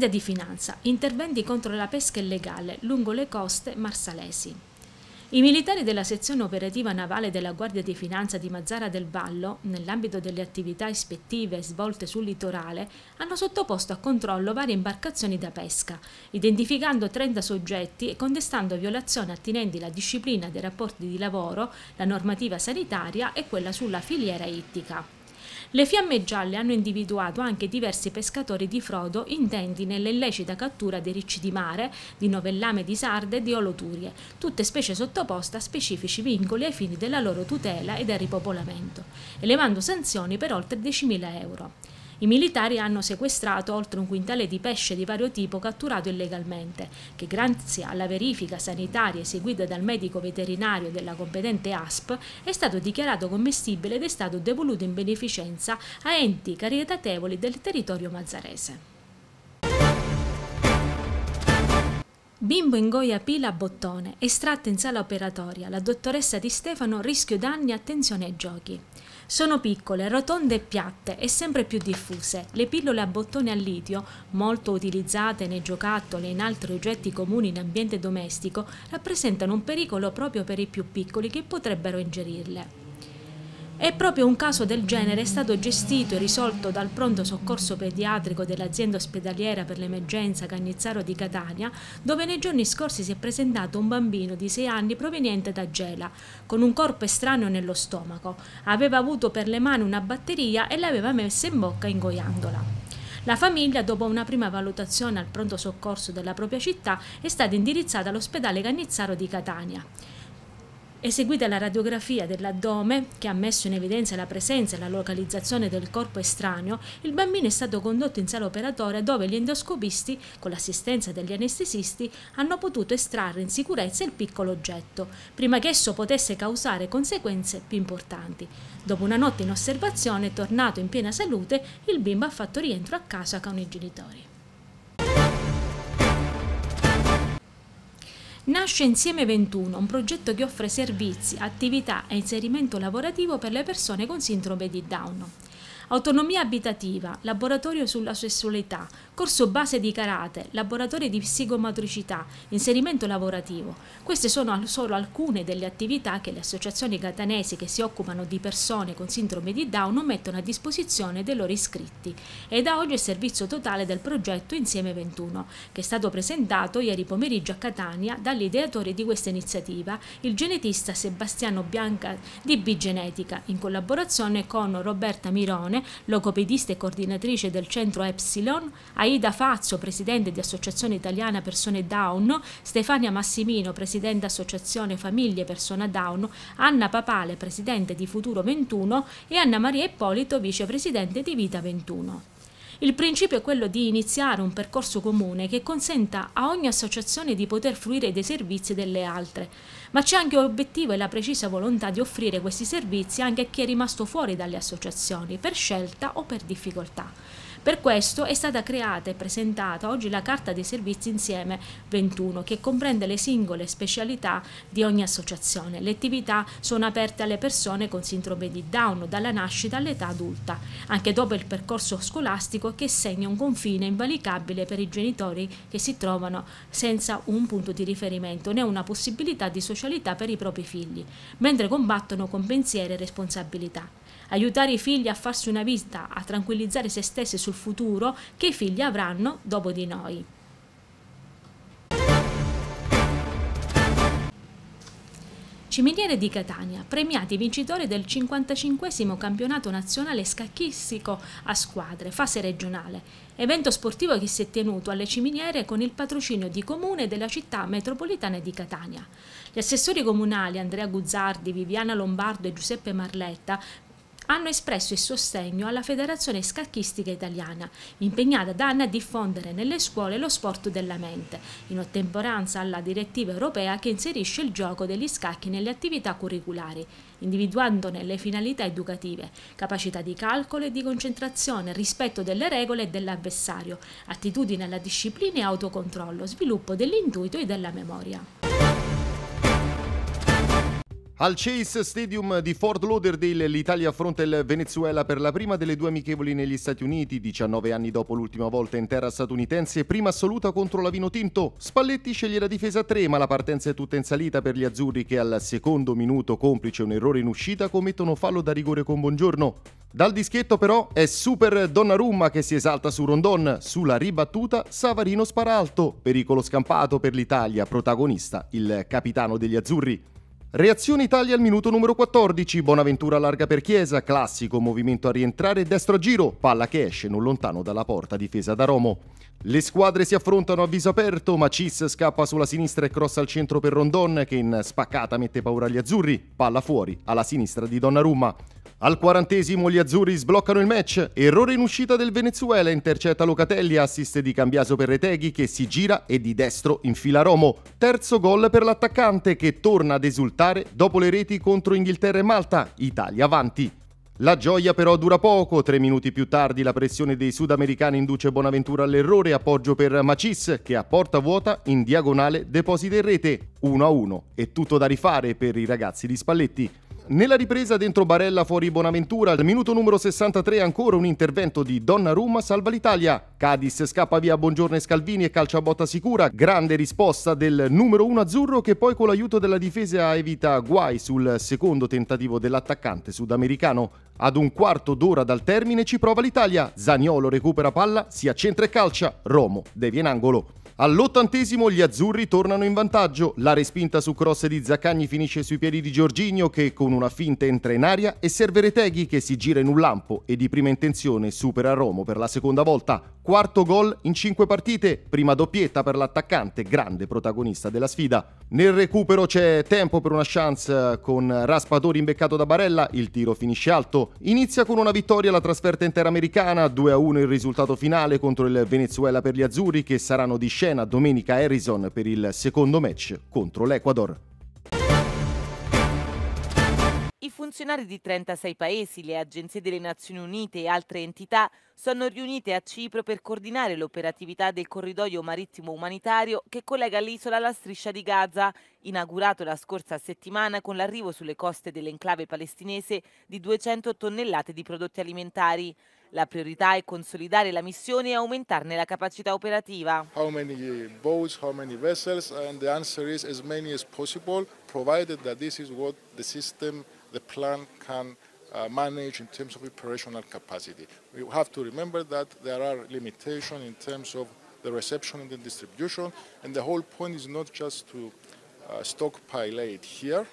Guardia di Finanza, interventi contro la pesca illegale lungo le coste marsalesi. I militari della sezione operativa navale della Guardia di Finanza di Mazzara del Vallo, nell'ambito delle attività ispettive svolte sul litorale, hanno sottoposto a controllo varie imbarcazioni da pesca, identificando 30 soggetti e contestando violazioni attinenti la disciplina dei rapporti di lavoro, la normativa sanitaria e quella sulla filiera ittica. Le fiamme gialle hanno individuato anche diversi pescatori di frodo intenti nell'illecita cattura dei ricci di mare, di novellame di sarde e di oloturie, tutte specie sottoposte a specifici vincoli ai fini della loro tutela e del ripopolamento, elevando sanzioni per oltre 10.000 euro. I militari hanno sequestrato oltre un quintale di pesce di vario tipo catturato illegalmente, che grazie alla verifica sanitaria eseguita dal medico veterinario della competente ASP è stato dichiarato commestibile ed è stato devoluto in beneficenza a enti caritatevoli del territorio mazzarese. Bimbo ingoia pila a bottone, estratta in sala operatoria, la dottoressa Di Stefano rischio danni, attenzione ai giochi. Sono piccole, rotonde e piatte e sempre più diffuse. Le pillole a bottone a litio, molto utilizzate nei giocattoli e in altri oggetti comuni in ambiente domestico, rappresentano un pericolo proprio per i più piccoli che potrebbero ingerirle. E proprio un caso del genere è stato gestito e risolto dal pronto soccorso pediatrico dell'azienda ospedaliera per l'emergenza Cagnizzaro di Catania, dove nei giorni scorsi si è presentato un bambino di 6 anni proveniente da Gela, con un corpo estraneo nello stomaco. Aveva avuto per le mani una batteria e l'aveva messa in bocca ingoiandola. La famiglia, dopo una prima valutazione al pronto soccorso della propria città, è stata indirizzata all'ospedale Cagnizzaro di Catania. Eseguita la radiografia dell'addome, che ha messo in evidenza la presenza e la localizzazione del corpo estraneo, il bambino è stato condotto in sala operatoria dove gli endoscopisti, con l'assistenza degli anestesisti, hanno potuto estrarre in sicurezza il piccolo oggetto, prima che esso potesse causare conseguenze più importanti. Dopo una notte in osservazione, tornato in piena salute, il bimbo ha fatto rientro a casa con i genitori. Nasce Insieme 21, un progetto che offre servizi, attività e inserimento lavorativo per le persone con sindrome di Down autonomia abitativa, laboratorio sulla sessualità, corso base di karate, laboratorio di psicomatricità, inserimento lavorativo. Queste sono solo alcune delle attività che le associazioni catanesi che si occupano di persone con sindrome di Down mettono a disposizione dei loro iscritti e da oggi è servizio totale del progetto Insieme 21, che è stato presentato ieri pomeriggio a Catania dall'ideatore di questa iniziativa, il genetista Sebastiano Bianca di Bigenetica, in collaborazione con Roberta Mirone, logopedista e coordinatrice del centro Epsilon, ai Aida Fazzo, presidente di Associazione Italiana Persone Down, Stefania Massimino, presidente Associazione Famiglie Persona Down, Anna Papale, presidente di Futuro 21 e Anna Maria Ippolito, vicepresidente di Vita 21. Il principio è quello di iniziare un percorso comune che consenta a ogni associazione di poter fruire dei servizi delle altre, ma c'è anche l'obiettivo e la precisa volontà di offrire questi servizi anche a chi è rimasto fuori dalle associazioni, per scelta o per difficoltà. Per questo è stata creata e presentata oggi la Carta dei Servizi Insieme 21 che comprende le singole specialità di ogni associazione. Le attività sono aperte alle persone con sindrome di Down dalla nascita all'età adulta, anche dopo il percorso scolastico che segna un confine invalicabile per i genitori che si trovano senza un punto di riferimento né una possibilità di socialità per i propri figli, mentre combattono con pensieri e responsabilità aiutare i figli a farsi una vita, a tranquillizzare se stessi sul futuro che i figli avranno dopo di noi. Ciminiere di Catania, premiati vincitori del 55 campionato nazionale scacchistico a squadre, fase regionale, evento sportivo che si è tenuto alle Ciminiere con il patrocinio di comune della città metropolitana di Catania. Gli assessori comunali Andrea Guzzardi, Viviana Lombardo e Giuseppe Marletta hanno espresso il sostegno alla Federazione Scacchistica Italiana, impegnata da anni a diffondere nelle scuole lo sport della mente, in ottemperanza alla direttiva europea che inserisce il gioco degli scacchi nelle attività curriculari, individuandone le finalità educative, capacità di calcolo e di concentrazione, rispetto delle regole e dell'avversario, attitudine alla disciplina e autocontrollo, sviluppo dell'intuito e della memoria. Al Chase Stadium di Fort Lauderdale l'Italia affronta il Venezuela per la prima delle due amichevoli negli Stati Uniti, 19 anni dopo l'ultima volta in terra statunitense, prima assoluta contro la Vinotinto. Spalletti sceglie la difesa 3, ma la partenza è tutta in salita per gli azzurri che al secondo minuto, complice un errore in uscita, commettono fallo da rigore con Buongiorno. Dal dischetto però è Super Donnarumma che si esalta su Rondon, sulla ribattuta Savarino spara alto, pericolo scampato per l'Italia, protagonista il capitano degli azzurri. Reazione Italia al minuto numero 14, Bonaventura larga per Chiesa, classico movimento a rientrare, destro a giro, palla che esce non lontano dalla porta difesa da Romo. Le squadre si affrontano a viso aperto, Macis scappa sulla sinistra e cross al centro per Rondon che in spaccata mette paura agli azzurri, palla fuori alla sinistra di Donnarumma. Al quarantesimo gli azzurri sbloccano il match, errore in uscita del Venezuela, intercetta Locatelli, assist di Cambiaso per Reteghi che si gira e di destro infila Romo. Terzo gol per l'attaccante che torna ad esultare dopo le reti contro Inghilterra e Malta, Italia avanti. La gioia però dura poco, tre minuti più tardi la pressione dei sudamericani induce Bonaventura all'errore, appoggio per Macis che a porta vuota in diagonale deposita in rete, 1-1 e tutto da rifare per i ragazzi di Spalletti. Nella ripresa dentro Barella fuori Bonaventura, al minuto numero 63 ancora un intervento di Donnarumma salva l'Italia. Cadiz scappa via Buongiorno e Scalvini e calcia a botta sicura. Grande risposta del numero 1 azzurro che poi con l'aiuto della difesa evita guai sul secondo tentativo dell'attaccante sudamericano. Ad un quarto d'ora dal termine ci prova l'Italia. Zaniolo recupera palla, si accentra e calcia. Romo devia in angolo. All'ottantesimo gli azzurri tornano in vantaggio. La respinta su cross di Zaccagni finisce sui piedi di Giorginio che con una finta entra in aria e serve Reteghi che si gira in un lampo e di prima intenzione supera Romo per la seconda volta. Quarto gol in cinque partite, prima doppietta per l'attaccante, grande protagonista della sfida. Nel recupero c'è tempo per una chance con Raspadori imbeccato da Barella, il tiro finisce alto. Inizia con una vittoria la trasferta interamericana, 2-1 il risultato finale contro il Venezuela per gli azzurri che saranno di discesi scena domenica Harrison per il secondo match contro l'Ecuador. I funzionari di 36 paesi, le agenzie delle Nazioni Unite e altre entità sono riunite a Cipro per coordinare l'operatività del corridoio marittimo umanitario che collega l'isola alla striscia di Gaza, inaugurato la scorsa settimana con l'arrivo sulle coste dell'enclave palestinese di 200 tonnellate di prodotti alimentari. La priorità è consolidare la missione e aumentarne la capacità operativa. How many boats, how many vessels and the answer is as many as possible provided that this is what the system, the plan can Uh, manage in terms of operational capacity. We have to remember that there are limitations in terms of the reception and the distribution, and the whole point is not just to uh, stockpile aid here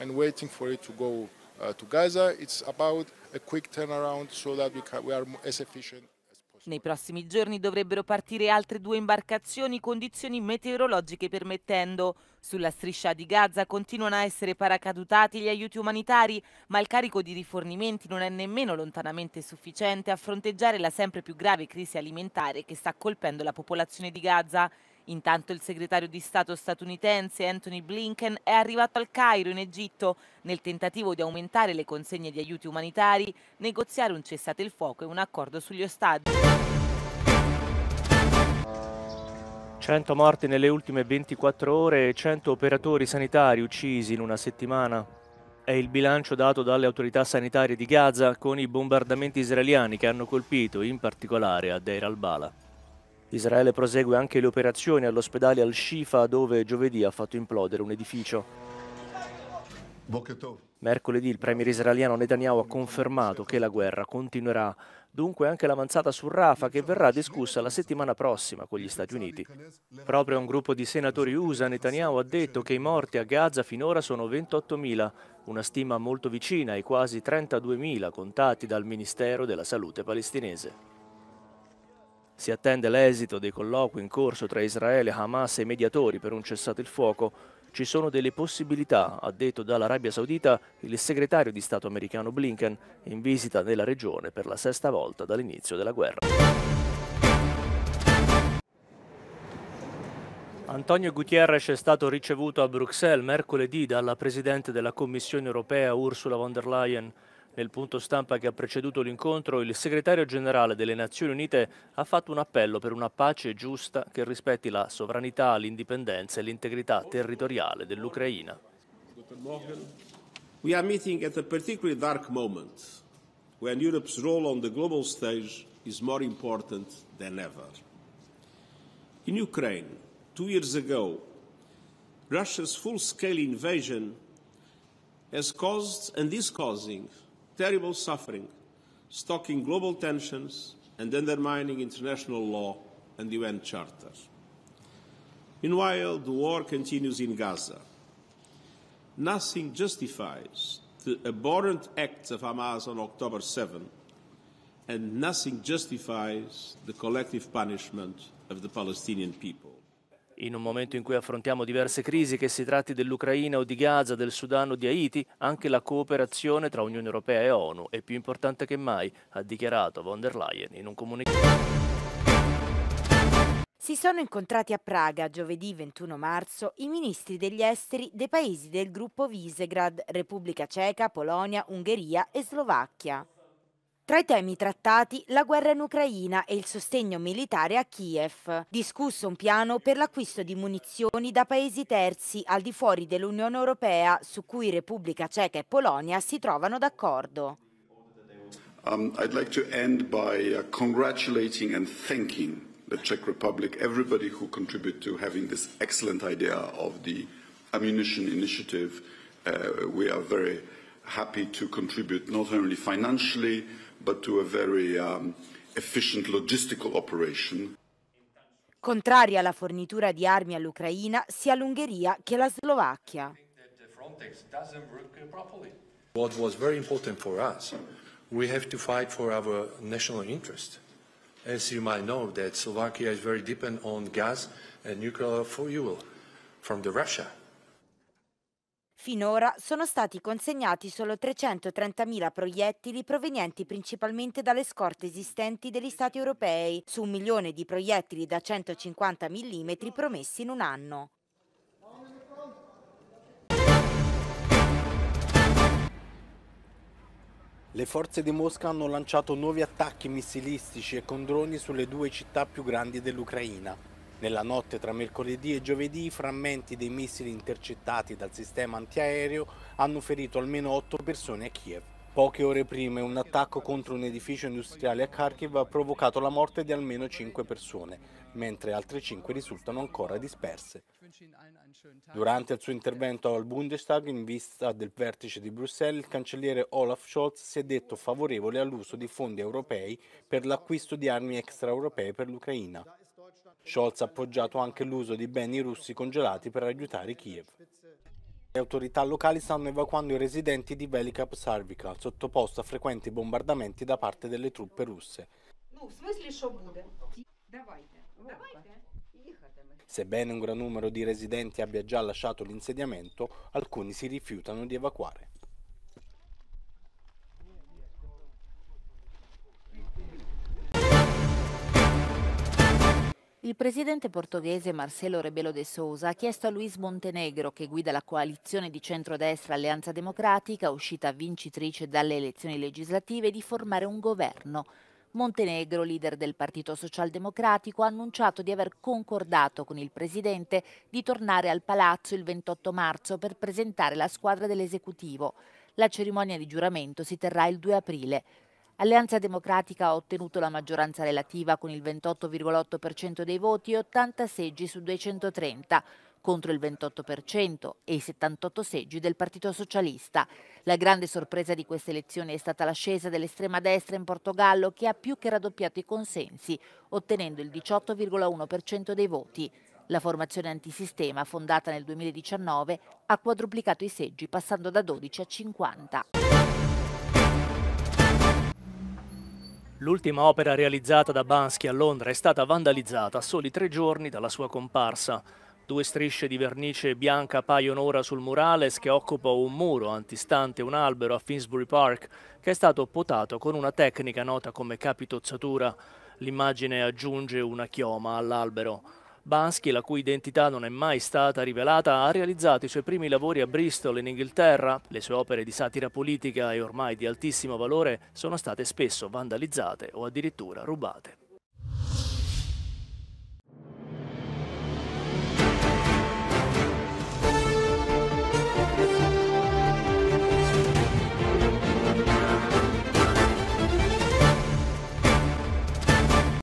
and waiting for it to go Uh, to Gaza. It's about a quick turnaround so that we, can, we are as efficient. Nei prossimi giorni dovrebbero partire altre due imbarcazioni, condizioni meteorologiche permettendo. Sulla striscia di Gaza continuano a essere paracadutati gli aiuti umanitari, ma il carico di rifornimenti non è nemmeno lontanamente sufficiente a fronteggiare la sempre più grave crisi alimentare che sta colpendo la popolazione di Gaza. Intanto il segretario di Stato statunitense Anthony Blinken è arrivato al Cairo in Egitto nel tentativo di aumentare le consegne di aiuti umanitari, negoziare un cessate il fuoco e un accordo sugli ostaggi. 100 morti nelle ultime 24 ore e 100 operatori sanitari uccisi in una settimana. È il bilancio dato dalle autorità sanitarie di Gaza con i bombardamenti israeliani che hanno colpito in particolare a Deir al-Bala. Israele prosegue anche le operazioni all'ospedale Al-Shifa dove giovedì ha fatto implodere un edificio. Mercoledì il premier israeliano Netanyahu ha confermato che la guerra continuerà, dunque anche l'avanzata su Rafa che verrà discussa la settimana prossima con gli Stati Uniti. Proprio a un gruppo di senatori USA Netanyahu ha detto che i morti a Gaza finora sono 28.000, una stima molto vicina ai quasi 32.000 contati dal Ministero della Salute palestinese. Si attende l'esito dei colloqui in corso tra Israele, Hamas e i mediatori per un cessate il fuoco. Ci sono delle possibilità, ha detto dall'Arabia Saudita il segretario di Stato americano Blinken, in visita nella regione per la sesta volta dall'inizio della guerra. Antonio Gutierrez è stato ricevuto a Bruxelles mercoledì dalla Presidente della Commissione europea Ursula von der Leyen. Nel punto stampa che ha preceduto l'incontro, il segretario generale delle Nazioni Unite ha fatto un appello per una pace giusta che rispetti la sovranità, l'indipendenza e l'integrità territoriale dell'Ucraina. We are meeting at a particularly dark moment when Europe's role on the global stage is more important than ever. In Ukraine, two years ago, Russia's full-scale invasion has caused and is causing terrible suffering, stoking global tensions, and undermining international law and the UN charters. Meanwhile, the war continues in Gaza. Nothing justifies the abhorrent acts of Hamas on October 7, and nothing justifies the collective punishment of the Palestinian people. In un momento in cui affrontiamo diverse crisi, che si tratti dell'Ucraina o di Gaza, del Sudan o di Haiti, anche la cooperazione tra Unione Europea e ONU è più importante che mai, ha dichiarato von der Leyen in un comunicato. Si sono incontrati a Praga giovedì 21 marzo i ministri degli esteri dei paesi del gruppo Visegrad, Repubblica Ceca, Polonia, Ungheria e Slovacchia. Tra i temi trattati, la guerra in Ucraina e il sostegno militare a Kiev. Discusso un piano per l'acquisto di munizioni da paesi terzi al di fuori dell'Unione Europea, su cui Repubblica Ceca e Polonia si trovano d'accordo. Um, I'd like to end by uh, congratulating and thanking the Czech Republic, everybody who contributed to having this excellent idea of the ammunition initiative. Uh, we are very happy to contribute not only financially, but to a very um, efficient logistical operation. Contraria alla fornitura di armi all'Ucraina sia l'Ungheria che la Slovacchia. What was very important for us, we have to fight for our national interest. As you might know, that Slovakia is very dependent on gas and nuclear fuel from the Russia. Finora sono stati consegnati solo 330.000 proiettili provenienti principalmente dalle scorte esistenti degli Stati europei, su un milione di proiettili da 150 mm promessi in un anno. Le forze di Mosca hanno lanciato nuovi attacchi missilistici e con droni sulle due città più grandi dell'Ucraina, nella notte tra mercoledì e giovedì frammenti dei missili intercettati dal sistema antiaereo hanno ferito almeno 8 persone a Kiev. Poche ore prima un attacco contro un edificio industriale a Kharkiv ha provocato la morte di almeno 5 persone, mentre altre 5 risultano ancora disperse. Durante il suo intervento al Bundestag in vista del vertice di Bruxelles, il cancelliere Olaf Scholz si è detto favorevole all'uso di fondi europei per l'acquisto di armi extraeuropee per l'Ucraina. Scholz ha appoggiato anche l'uso di beni russi congelati per aiutare Kiev. Le autorità locali stanno evacuando i residenti di Velikap Sarvika, sottoposto a frequenti bombardamenti da parte delle truppe russe. Sebbene un gran numero di residenti abbia già lasciato l'insediamento, alcuni si rifiutano di evacuare. Il presidente portoghese Marcelo Rebelo de Sousa ha chiesto a Luis Montenegro, che guida la coalizione di centrodestra Alleanza Democratica, uscita vincitrice dalle elezioni legislative, di formare un governo. Montenegro, leader del Partito Socialdemocratico, ha annunciato di aver concordato con il presidente di tornare al palazzo il 28 marzo per presentare la squadra dell'esecutivo. La cerimonia di giuramento si terrà il 2 aprile. Alleanza Democratica ha ottenuto la maggioranza relativa con il 28,8% dei voti e 80 seggi su 230 contro il 28% e i 78 seggi del Partito Socialista. La grande sorpresa di queste elezioni è stata l'ascesa dell'estrema destra in Portogallo che ha più che raddoppiato i consensi, ottenendo il 18,1% dei voti. La formazione antisistema, fondata nel 2019, ha quadruplicato i seggi passando da 12 a 50. L'ultima opera realizzata da Bansky a Londra è stata vandalizzata a soli tre giorni dalla sua comparsa. Due strisce di vernice bianca paiono ora sul murales che occupa un muro antistante un albero a Finsbury Park, che è stato potato con una tecnica nota come capitozzatura. L'immagine aggiunge una chioma all'albero. Bansky, la cui identità non è mai stata rivelata, ha realizzato i suoi primi lavori a Bristol in Inghilterra. Le sue opere di satira politica e ormai di altissimo valore sono state spesso vandalizzate o addirittura rubate.